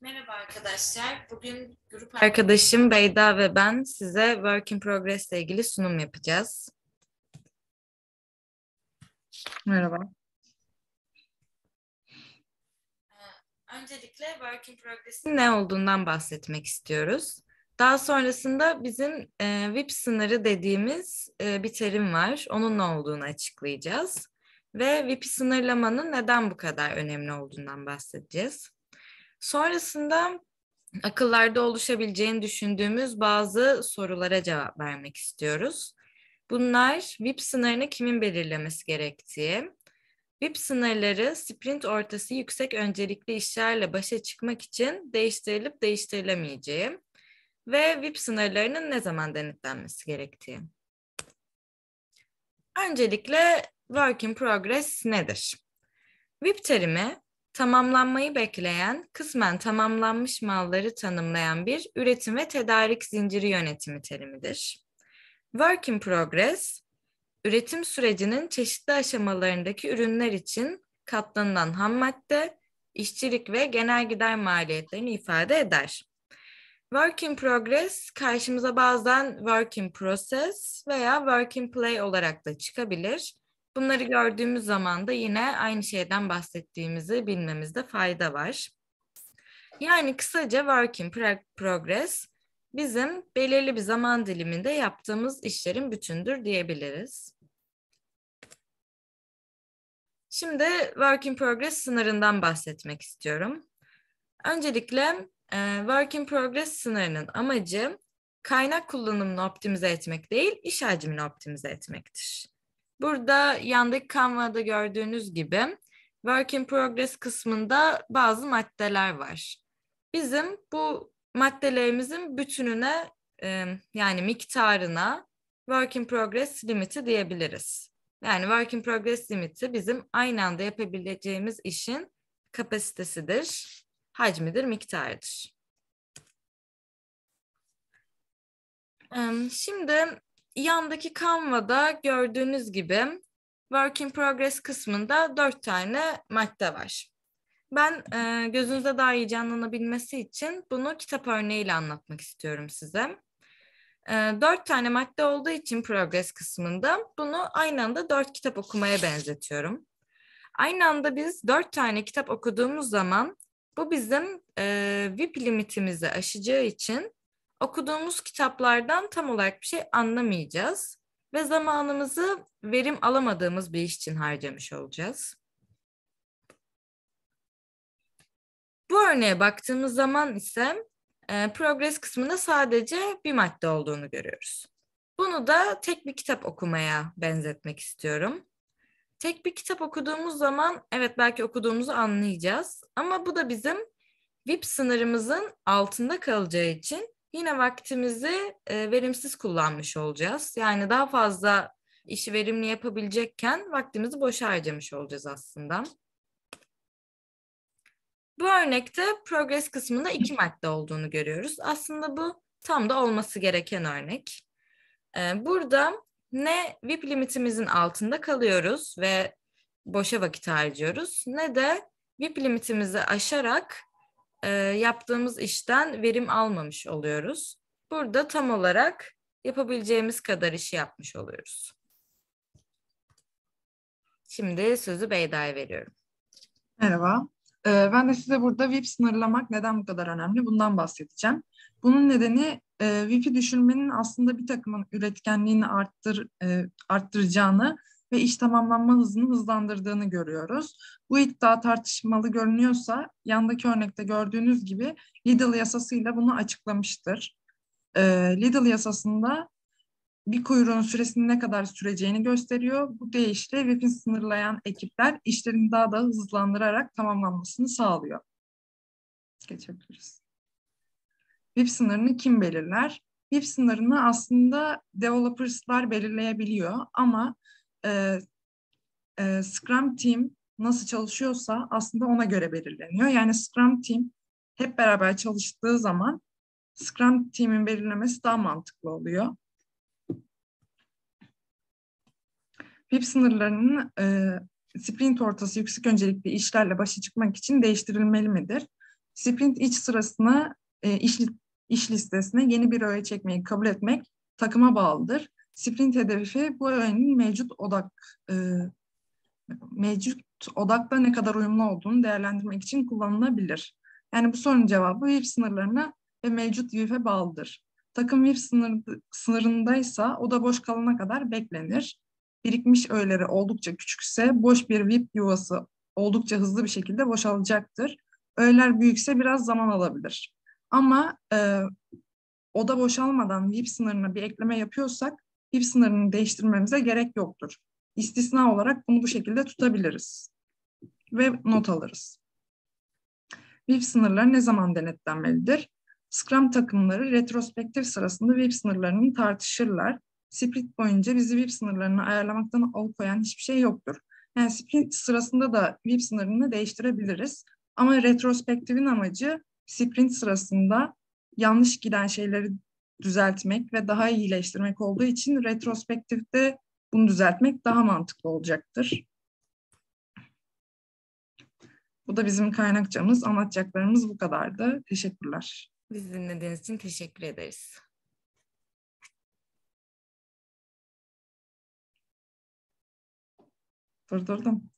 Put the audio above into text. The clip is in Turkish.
Merhaba arkadaşlar. Bugün grup arkadaşım Beyda ve ben size Work in Progress ile ilgili sunum yapacağız. Merhaba. Ee, öncelikle Work in Progress'in ne olduğundan bahsetmek istiyoruz. Daha sonrasında bizim e, VIP sınırı dediğimiz e, bir terim var. Onun ne olduğunu açıklayacağız. Ve VIP sınırlamanın neden bu kadar önemli olduğundan bahsedeceğiz. Sonrasında akıllarda oluşabileceğini düşündüğümüz bazı sorulara cevap vermek istiyoruz. Bunlar VIP sınırını kimin belirlemesi gerektiği, VIP sınırları sprint ortası yüksek öncelikli işlerle başa çıkmak için değiştirilip değiştirilemeyeceği ve VIP sınırlarının ne zaman denetlenmesi gerektiği. Öncelikle work in progress nedir? VIP terimi tamamlanmayı bekleyen, kısmen tamamlanmış malları tanımlayan bir üretim ve tedarik zinciri yönetimi terimidir. Work in progress, üretim sürecinin çeşitli aşamalarındaki ürünler için katlanılan ham madde, işçilik ve genel gider maliyetlerini ifade eder. Work in progress karşımıza bazen work in process veya work in play olarak da çıkabilir. Bunları gördüğümüz zaman da yine aynı şeyden bahsettiğimizi bilmemizde fayda var. Yani kısaca work in progress bizim belirli bir zaman diliminde yaptığımız işlerin bütündür diyebiliriz. Şimdi work in progress sınırından bahsetmek istiyorum. Öncelikle e, work in progress sınırının amacı kaynak kullanımını optimize etmek değil, iş hacmini optimize etmektir. Burada yandaki Canva'da gördüğünüz gibi Work in Progress kısmında bazı maddeler var. Bizim bu maddelerimizin bütününe e, yani miktarına Work in Progress limiti diyebiliriz. Yani Work in Progress limiti bizim aynı anda yapabileceğimiz işin kapasitesidir, hacmidir, miktarıdır. Şimdi Yandaki Canva'da gördüğünüz gibi Work in Progress kısmında dört tane madde var. Ben e, gözünüzde daha iyi canlanabilmesi için bunu kitap örneğiyle anlatmak istiyorum size. E, dört tane madde olduğu için progress kısmında bunu aynı anda dört kitap okumaya benzetiyorum. Aynı anda biz dört tane kitap okuduğumuz zaman bu bizim e, VIP limitimizi aşacağı için okuduğumuz kitaplardan tam olarak bir şey anlamayacağız ve zamanımızı verim alamadığımız bir iş için harcamış olacağız. Bu örneğe baktığımız zaman ise e, progress kısmında sadece bir madde olduğunu görüyoruz. Bunu da tek bir kitap okumaya benzetmek istiyorum. Tek bir kitap okuduğumuz zaman evet belki okuduğumuzu anlayacağız ama bu da bizim VIP sınırımızın altında kalacağı için yine vaktimizi e, verimsiz kullanmış olacağız. Yani daha fazla işi verimli yapabilecekken vaktimizi boşa harcamış olacağız aslında. Bu örnekte progress kısmında iki madde olduğunu görüyoruz. Aslında bu tam da olması gereken örnek. Ee, burada ne VIP limitimizin altında kalıyoruz ve boşa vakit harcıyoruz ne de VIP limitimizi aşarak e, yaptığımız işten verim almamış oluyoruz. Burada tam olarak yapabileceğimiz kadar işi yapmış oluyoruz. Şimdi sözü Beyda'ya veriyorum. Merhaba. Ee, ben de size burada VIP sınırlamak neden bu kadar önemli bundan bahsedeceğim. Bunun nedeni e, VIP'i düşürmenin aslında bir takımın üretkenliğini arttır, e, arttıracağını ve iş tamamlanma hızını hızlandırdığını görüyoruz. Bu iddia tartışmalı görünüyorsa yandaki örnekte gördüğünüz gibi Lidl yasasıyla bunu açıklamıştır. E, Lidl yasasında bir kuyruğun süresinin ne kadar süreceğini gösteriyor. Bu değişle WIF'in sınırlayan ekipler işlerini daha da hızlandırarak tamamlanmasını sağlıyor. Geçebiliriz. WIF sınırını kim belirler? WIF sınırını aslında developers'lar belirleyebiliyor ama e, e, Scrum Team nasıl çalışıyorsa aslında ona göre belirleniyor. Yani Scrum Team hep beraber çalıştığı zaman Scrum Team'in belirlemesi daha mantıklı oluyor. PIP sınırlarının e, sprint ortası yüksek öncelikli işlerle başa çıkmak için değiştirilmeli midir? Sprint iç sırasına e, iş, iş listesine yeni bir öğe çekmeyi kabul etmek takıma bağlıdır. Sprint hedefi bu öğrenin mevcut odak e, mevcut odakla ne kadar uyumlu olduğunu değerlendirmek için kullanılabilir. Yani bu sorunun cevabı WIF sınırlarına ve mevcut WIF'e bağlıdır. Takım WIF sınır, sınırındaysa oda boş kalana kadar beklenir. Birikmiş öğeleri oldukça küçükse boş bir vip yuvası oldukça hızlı bir şekilde boşalacaktır. Öğeler büyükse biraz zaman alabilir. Ama e, oda boşalmadan VIP sınırına bir ekleme yapıyorsak dip sınırını değiştirmemize gerek yoktur. İstisna olarak bunu bu şekilde tutabiliriz ve not alırız. Vip sınırları ne zaman denetlenmelidir? Scrum takımları retrospektif sırasında vip sınırlarını tartışırlar. Sprint boyunca bizi vip sınırlarını ayarlamaktan alıkoyan hiçbir şey yoktur. Yani sprint sırasında da vip sınırını değiştirebiliriz. Ama retrospektifin amacı sprint sırasında yanlış giden şeyleri düzeltmek ve daha iyileştirmek olduğu için retrospektifte bunu düzeltmek daha mantıklı olacaktır. Bu da bizim kaynakçamız. Anlatacaklarımız bu kadardı. Teşekkürler. Bizi dinlediğiniz için teşekkür ederiz. Durdurdum.